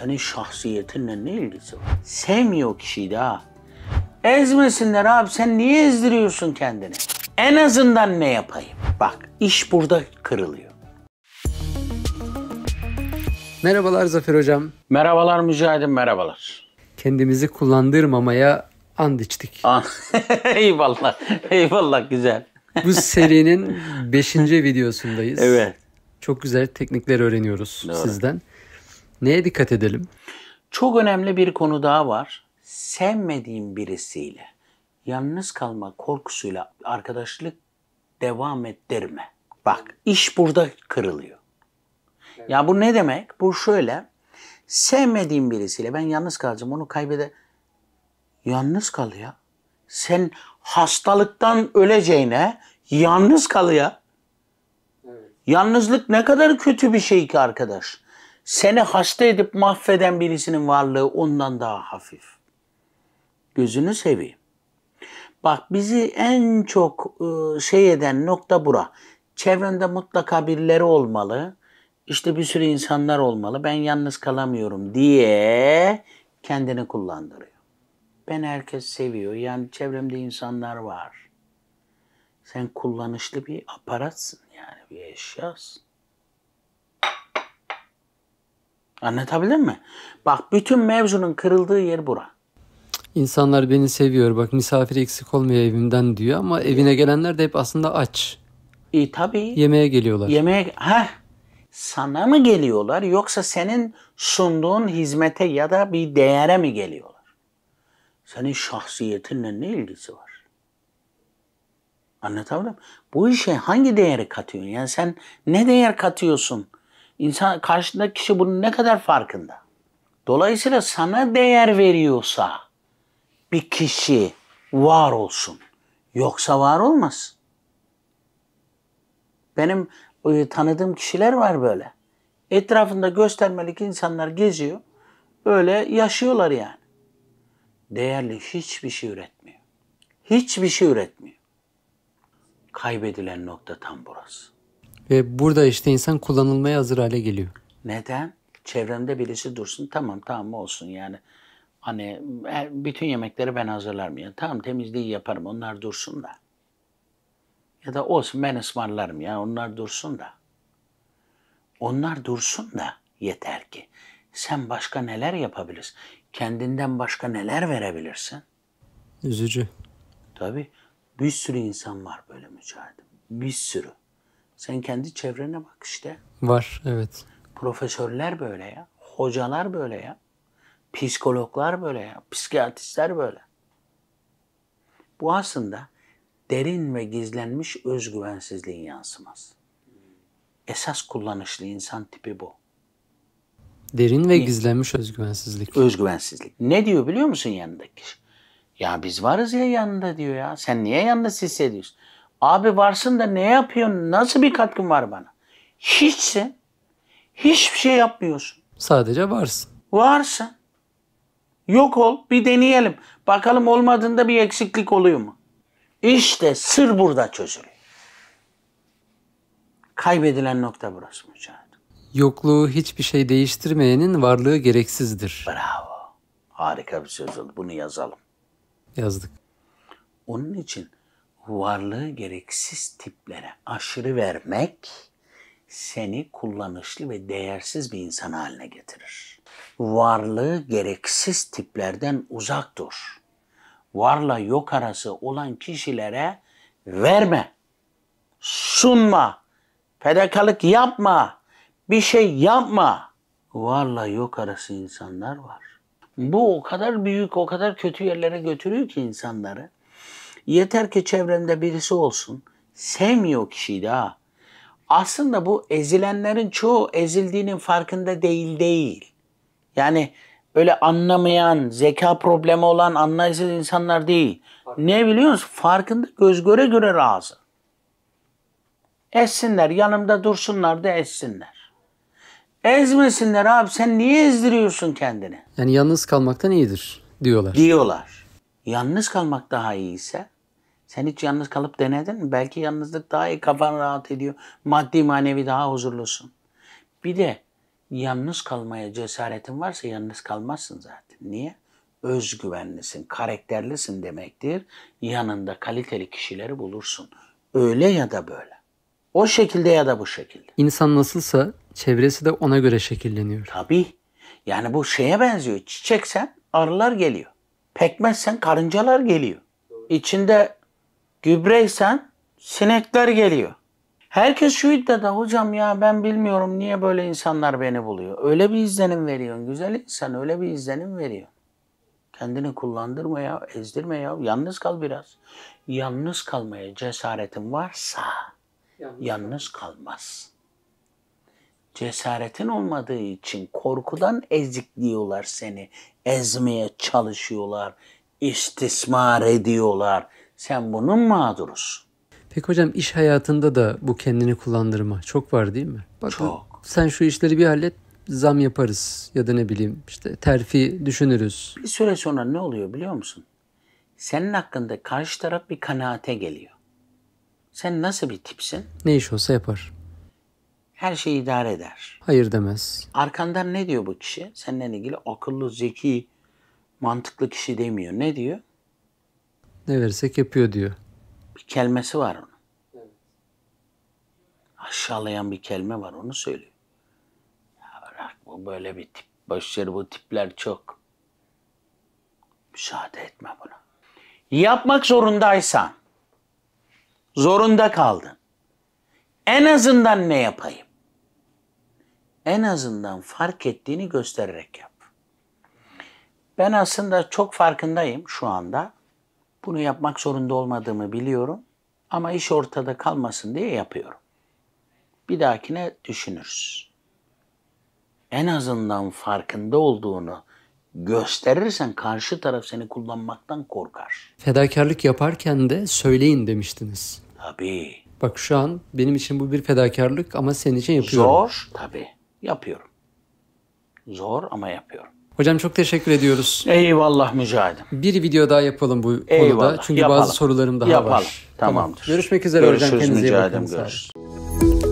Senin şahsiyetinle ne ilgisi var? Sevmiyor kişiyi de ha. Ezmesinler abi sen niye ezdiriyorsun kendini? En azından ne yapayım? Bak iş burada kırılıyor. Merhabalar Zafer Hocam. Merhabalar Mücahit'im merhabalar. Kendimizi kullandırmamaya and içtik. Ah, eyvallah, eyvallah güzel. Bu serinin 5. videosundayız. Evet. Çok güzel teknikler öğreniyoruz Doğru. sizden. Neye dikkat edelim? Çok önemli bir konu daha var. Sevmediğim birisiyle yalnız kalma korkusuyla arkadaşlık devam eder mi? Bak iş burada kırılıyor. Evet. Ya bu ne demek? Bu şöyle. Sevmediğim birisiyle ben yalnız kalacağım onu kaybede... Yalnız kal ya. Sen hastalıktan öleceğine yalnız kal ya. Evet. Yalnızlık ne kadar kötü bir şey ki arkadaş seni hasta edip mahveden birisinin varlığı ondan daha hafif. Gözünü seveyim. Bak bizi en çok e, şey eden nokta bura. Çevrende mutlaka birileri olmalı. İşte bir sürü insanlar olmalı. Ben yalnız kalamıyorum diye kendini kullandırıyor. Ben herkes seviyor. Yani çevremde insanlar var. Sen kullanışlı bir aparatsın yani bir eşyasın. Anlatabildim mi? Bak bütün mevzunun kırıldığı yer bura. İnsanlar beni seviyor bak misafir eksik olmuyor evimden diyor ama evine gelenler de hep aslında aç. E tabii. Yemeğe geliyorlar. Yemeğe ha sana mı geliyorlar yoksa senin sunduğun hizmete ya da bir değere mi geliyorlar? Senin şahsiyetinle ne ilgisi var? Anlatabildim mi? Bu işe hangi değeri katıyorsun? Yani sen ne değer katıyorsun? İnsan karşısındaki kişi bunun ne kadar farkında? Dolayısıyla sana değer veriyorsa bir kişi var olsun. Yoksa var olmaz. Benim e, tanıdığım kişiler var böyle. Etrafında göstermelik insanlar geziyor. Öyle yaşıyorlar yani. Değerli hiçbir şey üretmiyor. Hiçbir şey üretmiyor. Kaybedilen nokta tam burası. Ve burada işte insan kullanılmaya hazır hale geliyor. Neden? Çevremde birisi dursun tamam tamam olsun yani. Hani e, bütün yemekleri ben hazırlarım. Yani tamam temizliği yaparım onlar dursun da. Ya da olsun ben ısmarlarım ya onlar dursun da. Onlar dursun da yeter ki. Sen başka neler yapabilirsin? Kendinden başka neler verebilirsin? Üzücü. Tabii. Bir sürü insan var böyle mücadele. Bir sürü. Sen kendi çevrene bak işte. Var, evet. Profesörler böyle ya. Hocalar böyle ya. Psikologlar böyle ya. Psikiyatristler böyle. Bu aslında derin ve gizlenmiş özgüvensizliğin yansıması. Esas kullanışlı insan tipi bu. Derin ve gizlenmiş özgüvensizlik. Özgüvensizlik. Ne diyor biliyor musun yanındaki? Ya biz varız ya yanında diyor ya. Sen niye yalnız hissediyorsun? Abi varsın da ne yapıyorsun? Nasıl bir katkın var bana? Hiçsin. Hiçbir şey yapmıyorsun. Sadece varsın. Varsın. Yok ol bir deneyelim. Bakalım olmadığında bir eksiklik oluyor mu? İşte sır burada çözülüyor. Kaybedilen nokta burası Mücahit. Yokluğu hiçbir şey değiştirmeyenin varlığı gereksizdir. Bravo. Harika bir söz oldu. Bunu yazalım. Yazdık. Onun için varlığı gereksiz tiplere aşırı vermek seni kullanışlı ve değersiz bir insan haline getirir. Varlığı gereksiz tiplerden uzak dur. Varla yok arası olan kişilere verme, sunma, pedakalık yapma, bir şey yapma. Varla yok arası insanlar var. Bu o kadar büyük, o kadar kötü yerlere götürüyor ki insanları. Yeter ki çevremde birisi olsun. Sevmiyor o kişiyi daha. Aslında bu ezilenlerin çoğu ezildiğinin farkında değil değil. Yani öyle anlamayan, zeka problemi olan, anlayışsız insanlar değil. Ne biliyor musun? Farkında göz göre göre razı. Etsinler, yanımda dursunlar da etsinler. Ezmesinler abi sen niye ezdiriyorsun kendini? Yani yalnız kalmaktan iyidir diyorlar. Diyorlar. Yalnız kalmak daha iyiyse sen hiç yalnız kalıp denedin mi? Belki yalnızlık daha iyi, kafan rahat ediyor. Maddi manevi daha huzurlusun. Bir de yalnız kalmaya cesaretin varsa yalnız kalmazsın zaten. Niye? Özgüvenlisin, karakterlisin demektir. Yanında kaliteli kişileri bulursun. Öyle ya da böyle. O şekilde ya da bu şekilde. İnsan nasılsa çevresi de ona göre şekilleniyor. Tabii. Yani bu şeye benziyor. Çiçeksen arılar geliyor. Pekmezsen karıncalar geliyor. İçinde gübreysen sinekler geliyor. Herkes şu iddiada hocam ya ben bilmiyorum niye böyle insanlar beni buluyor. Öyle bir izlenim veriyorsun. Güzel insan öyle bir izlenim veriyor. Kendini kullandırma ya, ezdirme ya. Yalnız kal biraz. Yalnız kalmaya cesaretin varsa yalnız, kalmaz. Cesaretin olmadığı için korkudan ezikliyorlar seni. Ezmeye çalışıyorlar. istismar ediyorlar sen bunun mağdurusun. Peki hocam iş hayatında da bu kendini kullandırma çok var değil mi? Bak, çok. Sen şu işleri bir hallet zam yaparız ya da ne bileyim işte terfi düşünürüz. Bir süre sonra ne oluyor biliyor musun? Senin hakkında karşı taraf bir kanaate geliyor. Sen nasıl bir tipsin? Ne iş olsa yapar. Her şeyi idare eder. Hayır demez. Arkandan ne diyor bu kişi? Seninle ilgili akıllı, zeki, mantıklı kişi demiyor. Ne diyor? Ne versek yapıyor diyor. Bir kelimesi var onun. Aşağılayan bir kelime var onu söylüyor. Ya bu böyle bir tip. Başarı bu tipler çok. Müsaade etme buna. Yapmak zorundaysan, zorunda kaldın. En azından ne yapayım? En azından fark ettiğini göstererek yap. Ben aslında çok farkındayım şu anda. Bunu yapmak zorunda olmadığımı biliyorum ama iş ortada kalmasın diye yapıyorum. Bir dahakine düşünürüz. En azından farkında olduğunu gösterirsen karşı taraf seni kullanmaktan korkar. Fedakarlık yaparken de söyleyin demiştiniz. Tabii. Bak şu an benim için bu bir fedakarlık ama senin için yapıyorum. Zor tabii. Yapıyorum. Zor ama yapıyorum. Hocam çok teşekkür ediyoruz. Eyvallah Mücahit'im. Bir video daha yapalım bu Eyvallah. konuda. Çünkü yapalım. bazı sorularım daha yapalım. var. Yapalım. Tamamdır. Görüşmek üzere Görüşürüz hocam. Kendinize iyi bakın. Görüşürüz.